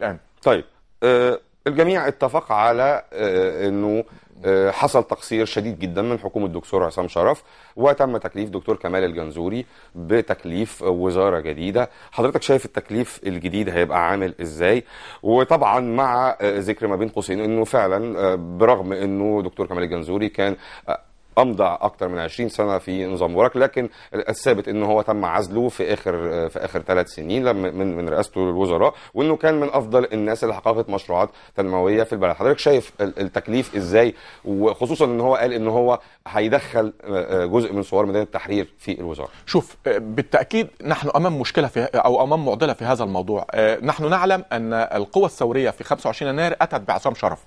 نعم طيب آه الجميع اتفق على آه انه آه حصل تقصير شديد جدا من حكومه الدكتور عصام شرف وتم تكليف دكتور كمال الجنزوري بتكليف وزاره جديده حضرتك شايف التكليف الجديد هيبقى عامل ازاي وطبعا مع آه، ذكر ما بين قوسين انه فعلا آه، برغم انه دكتور كمال الجنزوري كان آه، امضى اكتر من 20 سنه في نظام مبارك لكن الثابت ان هو تم عزله في اخر في اخر ثلاث سنين من من رئاسته للوزراء وانه كان من افضل الناس اللي حققت مشروعات تنمويه في البلد حضرتك شايف التكليف ازاي وخصوصا ان هو قال ان هو هيدخل آه، جزء من صور ميدان التحرير في الوزاره شوف آه، بالتاكيد نحن امام مشكله في او امام معضله في هذا الموضوع آه، نحن نعلم ان القوى الثوريه في 25 يناير اتت بعصام شرف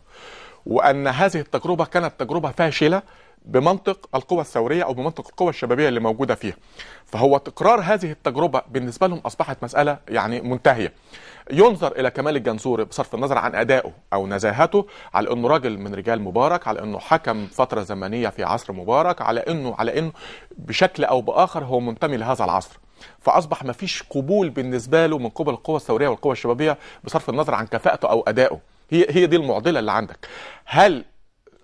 وان هذه التجربه كانت تجربه فاشله بمنطق القوى الثوريه او بمنطق القوى الشبابيه اللي موجوده فيها. فهو تكرار هذه التجربه بالنسبه لهم اصبحت مساله يعني منتهيه. ينظر الى كمال الجنزوري بصرف النظر عن ادائه او نزاهته على انه راجل من رجال مبارك، على انه حكم فتره زمنيه في عصر مبارك، على انه على انه بشكل او باخر هو منتمي لهذا العصر. فاصبح ما فيش قبول بالنسبه له من قبل القوى الثوريه والقوى الشبابيه بصرف النظر عن كفاءته او ادائه. هي هي دي المعضله اللي عندك هل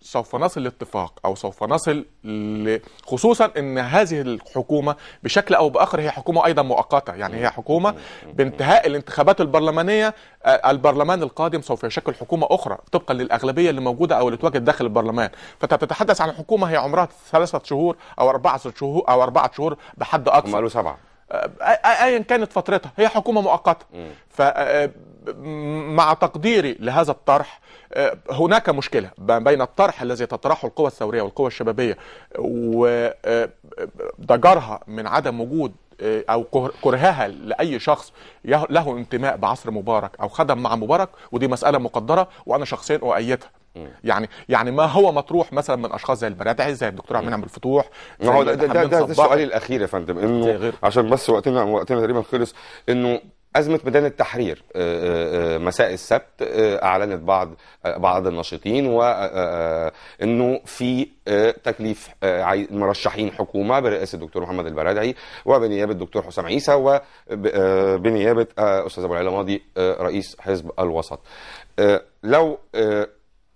سوف نصل لاتفاق او سوف نصل ل... خصوصا ان هذه الحكومه بشكل او باخر هي حكومه ايضا مؤقته يعني هي حكومه بانتهاء الانتخابات البرلمانيه آه، البرلمان القادم سوف يشكل حكومه اخرى طبقا للاغلبيه اللي موجوده او اللي تواجد داخل البرلمان فانت بتتحدث عن حكومه هي عمرها ثلاثه شهور او اربعه شهور او اربعه شهور بحد اقصى هم قالوا سبعه آه، ايا كانت فترتها هي حكومه مؤقته ف آه، مع تقديري لهذا الطرح آه، هناك مشكلة بين الطرح الذي تطرحه القوى الثورية والقوى الشبابية وضجرها من عدم وجود آه، او كرهها لاي شخص له انتماء بعصر مبارك او خدم مع مبارك ودي مساله مقدره وانا شخصيا اؤيدها يعني يعني ما هو مطروح مثلا من اشخاص زي البرادعي زي الدكتور عبد المنعم الفتوح ما هو ده ده, ده, ده, ده سؤالي الاخير يا فندم انه عشان بس وقتنا وقتنا تقريبا خلص انه أزمة ميدان التحرير آه، آه، آه، مساء السبت أعلنت بعض بعض الناشطين وأنه في تكليف مرشحين حكومة برئاسة الدكتور محمد البرادعي وبنيابة الدكتور حسام عيسى وبنيابة أستاذ أبو العلا ماضي رئيس حزب الوسط لو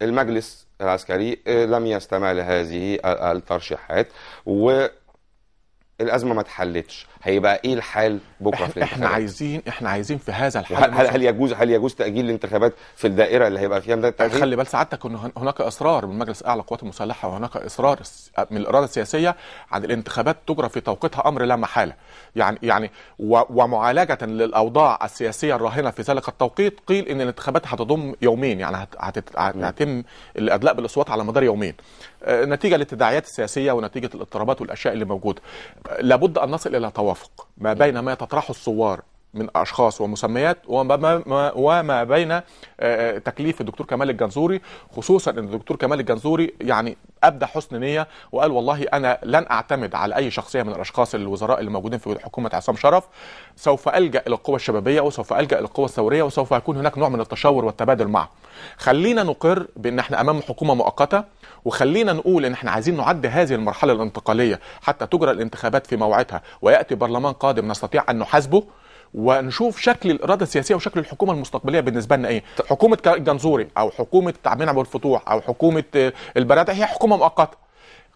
المجلس العسكري لم يستمع لهذه الترشيحات والأزمة ما اتحلتش هيبقى ايه الحال بكره في الانتخابات احنا عايزين احنا عايزين في هذا الحال هل, هل يجوز هل يجوز تاجيل الانتخابات في الدائره اللي هيبقى فيها التأجيل؟ خلي بال سعادتك ان هناك اصرار من مجلس اعلى القوات المسلحه وهناك اصرار من الاراده السياسيه عن الانتخابات تجرى في توقيتها امر لا محاله يعني يعني ومعالجه للاوضاع السياسيه الراهنه في ذلك التوقيت قيل ان الانتخابات هتضم يومين يعني هتتم الادلاء بالاصوات على مدار يومين آه، نتيجه للتداعيات السياسيه ونتيجه الاضطرابات والاشياء اللي موجوده لابد ان نصل الى توافق التوافق ما بين ما تطرحه الثوار من اشخاص ومسميات وما بين آه، آه، تكليف الدكتور كمال الجنزوري خصوصا ان الدكتور كمال الجنزوري يعني ابدى حسن نيه وقال والله انا لن اعتمد على اي شخصيه من الاشخاص الوزراء اللي موجودين في حكومه عصام شرف سوف الجا الى القوى الشبابيه وسوف الجا الى القوى الثوريه وسوف يكون هناك نوع من التشاور والتبادل معه خلينا نقر بان احنا امام حكومه مؤقته وخلينا نقول ان احنا عايزين نعد هذه المرحله الانتقاليه حتى تجرى الانتخابات في موعدها وياتي برلمان قادم نستطيع ان نحاسبه ونشوف شكل الاراده السياسيه وشكل الحكومه المستقبليه بالنسبه لنا ايه حكومه جنزوري او حكومه عبد الفتوح او حكومه آه، البرادع هي حكومه مؤقته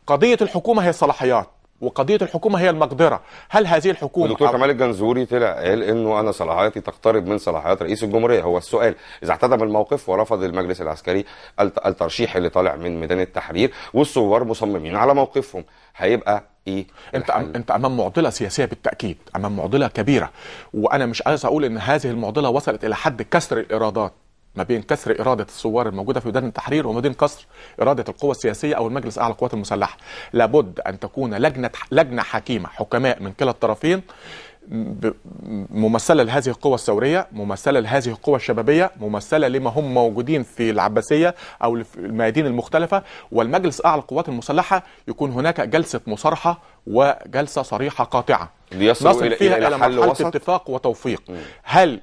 قضيه الحكومه هي الصلاحيات وقضيه الحكومه هي المقدره هل هذه الحكومه الدكتور كمال الجنزوري طلع قال انه انا صلاحياتي تقترب من صلاحيات رئيس الجمهوريه هو السؤال اذا اعتدى بالموقف ورفض المجلس العسكري الترشيح اللي طالع من ميدان التحرير والثوار مصممين على موقفهم هيبقى ايه انت الحل. انت امام معضله سياسيه بالتاكيد امام معضله كبيره وانا مش عايز اقول ان هذه المعضله وصلت الى حد كسر الارادات ما بين كسر اراده الثوار الموجوده في ميدان التحرير وما بين كسر اراده القوى السياسيه او المجلس الاعلى للقوات المسلحه لابد ان تكون لجنه لجنه حكيمه حكماء من كلا الطرفين ممثله لهذه القوى الثوريه ممثله لهذه القوى الشبابيه ممثله لما هم موجودين في العباسيه او في الميادين المختلفه والمجلس الاعلى للقوات المسلحه يكون هناك جلسه مصارحه وجلسه صريحه قاطعه نصل فيها الى, إلى مرحله وسط. اتفاق وتوفيق م. هل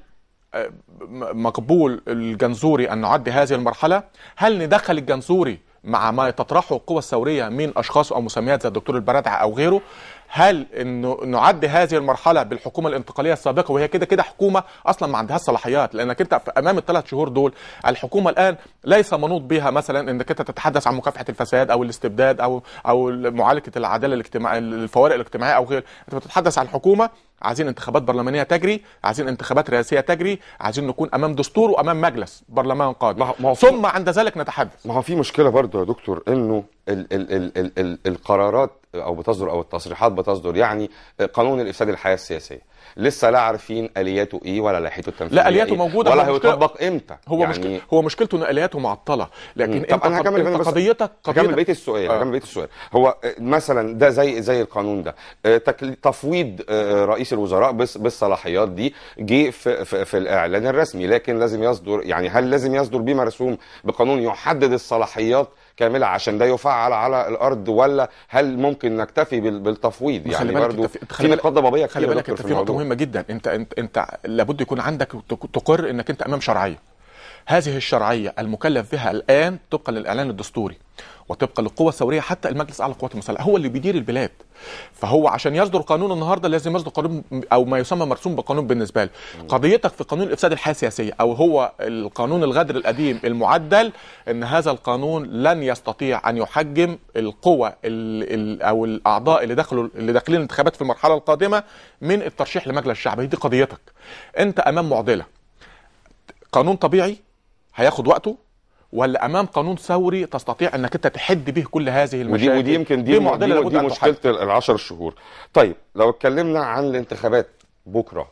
مقبول الجنزوري أن نعد هذه المرحلة هل ندخل الجنزوري مع ما تطرحه القوى الثورية من أشخاص أو مسميات زي الدكتور البرادع أو غيره هل انه نعد هذه المرحله بالحكومه الانتقاليه السابقه وهي كده كده حكومه اصلا ما عندهاش صلاحيات لانك انت امام الثلاث شهور دول الحكومه الان ليس منوط بها مثلا انك انت تتحدث عن مكافحه الفساد او الاستبداد او او معالجه العداله الاجتماعيه الفوارق الاجتماعيه او غير انت بتتحدث عن حكومه عايزين انتخابات برلمانيه تجري عايزين انتخابات رئاسيه تجري عايزين نكون امام دستور وامام مجلس برلمان قادم ثم عند ذلك نتحدث ما هو في مشكله برضه يا دكتور انه ال ال ال ال ال القرارات او بتصدر او التصريحات بتصدر يعني قانون الافساد الحياه السياسيه لسه لا عارفين الياته ايه ولا لائحته التنفيذيه لا الياته إيه موجوده ولا هيطبق امتى هو يعني مشكلة هو مشكلته ان الياته معطله لكن طب انت انا هكمل انت قضيتك هكمل بقيه السؤال آه. هكمل آه. بقيه السؤال هو آه، مثلا ده زي زي القانون ده آه، تفويض رئيس الوزراء بالصلاحيات دي جه في, في, في الاعلان الرسمي لكن لازم يصدر يعني هل لازم يصدر بمرسوم مرسوم بقانون يحدد الصلاحيات كامله عشان ده يفعل على الارض ولا هل ممكن نكتفي بالتفويض يعني برضو في نقاط ضبابيه خلي بالك انت في نقطه مهمه جدا انت انت, انت لابد يكون عندك تقر انك انت امام شرعيه هذه الشرعيه المكلف بها الان طبقا للاعلان الدستوري وطبقا للقوة الثورية حتى المجلس الأعلى للقوات المسلحة هو اللي بيدير البلاد فهو عشان يصدر قانون النهارده لازم يصدر قانون أو ما يسمى مرسوم بقانون بالنسبة له قضيتك في قانون الإفساد الحياة السياسية أو هو القانون الغدر القديم المعدل أن هذا القانون لن يستطيع أن يحجم القوى أو الأعضاء اللي دخلوا اللي داخلين الانتخابات في المرحلة القادمة من الترشيح لمجلس الشعب دي قضيتك أنت أمام معضلة قانون طبيعي هياخد وقته ولا امام قانون ثوري تستطيع انك انت تحد به كل هذه المشاكل ودي, ودي يمكن دي, دي, دي, دي مشكله العشر شهور طيب لو اتكلمنا عن الانتخابات بكره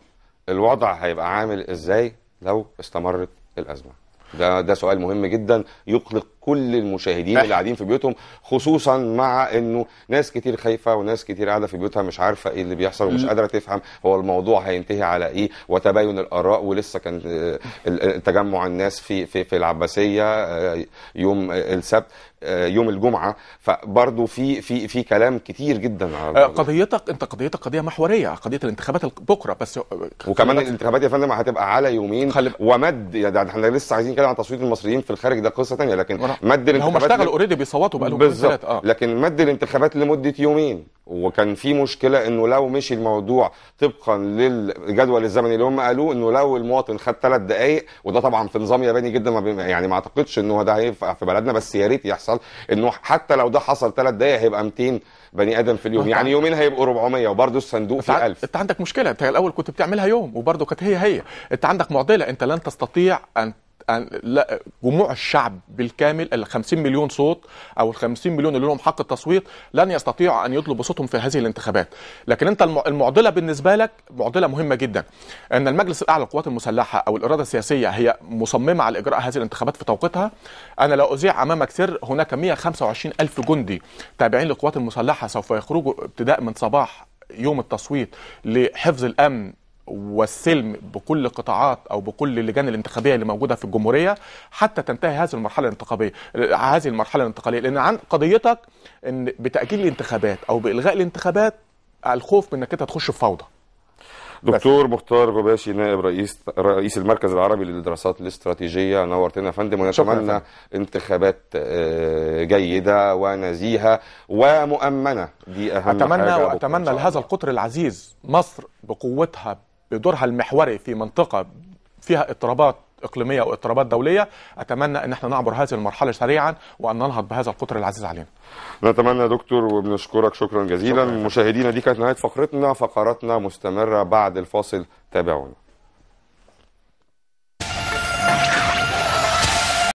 الوضع هيبقى عامل ازاي لو استمرت الازمه ده ده سؤال مهم جدا يقلق كل المشاهدين اللي قاعدين في بيوتهم خصوصا مع انه ناس كتير خايفه وناس كتير قاعده في بيوتها مش عارفه ايه اللي بيحصل ومش قادره تفهم هو الموضوع هينتهي على ايه وتباين الاراء ولسه كان آه، آه، تجمع الناس في في في العباسيه آه، يوم السبت يوم الجمعه فبرضه في في في كلام كتير جدا على قضيتك انت قضيتك قضيه محوريه قضيه الانتخابات بكره بس وكمان الانتخابات يا فندم هتبقى على يومين ومد يعني احنا لسه عايزين كده عن تصويت المصريين في الخارج ده قصه ثانيه لكن مد الانتخابات هم اشتغلوا اوريدي بيصوتوا بقالهم بالظبط اه لكن مد الانتخابات لمده يومين وكان في مشكله انه لو مشي الموضوع طبقا للجدول الزمني اللي هم قالوه انه لو المواطن خد ثلاث دقائق وده طبعا في نظام ياباني جدا ما يعني ما اعتقدش انه ده هينفع في بلدنا بس يا ريت يحصل انه حتى لو ده حصل ثلاث دقائق هيبقى 200 بني ادم في اليوم يعني يومين هيبقوا 400 وبرده الصندوق في 1000 انت عندك مشكله انت الاول كنت بتعملها يوم وبرده كانت هي هي انت عندك معضله انت لن تستطيع ان لا جموع الشعب بالكامل ال 50 مليون صوت او ال 50 مليون اللي لهم حق التصويت لن يستطيعوا ان يطلبوا صوتهم في هذه الانتخابات، لكن انت المعضله بالنسبه لك معضله مهمه جدا ان المجلس الاعلى للقوات المسلحه او الاراده السياسيه هي مصممه على اجراء هذه الانتخابات في توقيتها، انا لو اذيع امامك سر هناك 125 الف جندي تابعين للقوات المسلحه سوف يخرجوا ابتداء من صباح يوم التصويت لحفظ الامن والسلم بكل قطاعات او بكل اللجان الانتخابيه اللي موجوده في الجمهوريه حتى تنتهي هذه المرحله الانتخابيه هذه المرحله الانتقاليه لان عن قضيتك ان بتاجيل الانتخابات او بالغاء الانتخابات الخوف من انك انت تخش في فوضى دكتور مختار غباشي نائب رئيس رئيس المركز العربي للدراسات الاستراتيجيه نورتنا يا فندم ونتمنى انتخابات آه، جيده ونزيهه ومؤمنه دي اهم اتمنى حاجة واتمنى لهذا القطر العزيز مصر بقوتها بدورها المحوري في منطقه فيها اضطرابات اقليميه واضطرابات دوليه اتمنى ان احنا نعبر هذه المرحله سريعا وان ننهض بهذا القطر العزيز علينا نتمنى يا دكتور وبنشكرك شكرا جزيلا شكرا. مشاهدينا دي كانت نهايه فقرتنا فقراتنا مستمره بعد الفاصل تابعونا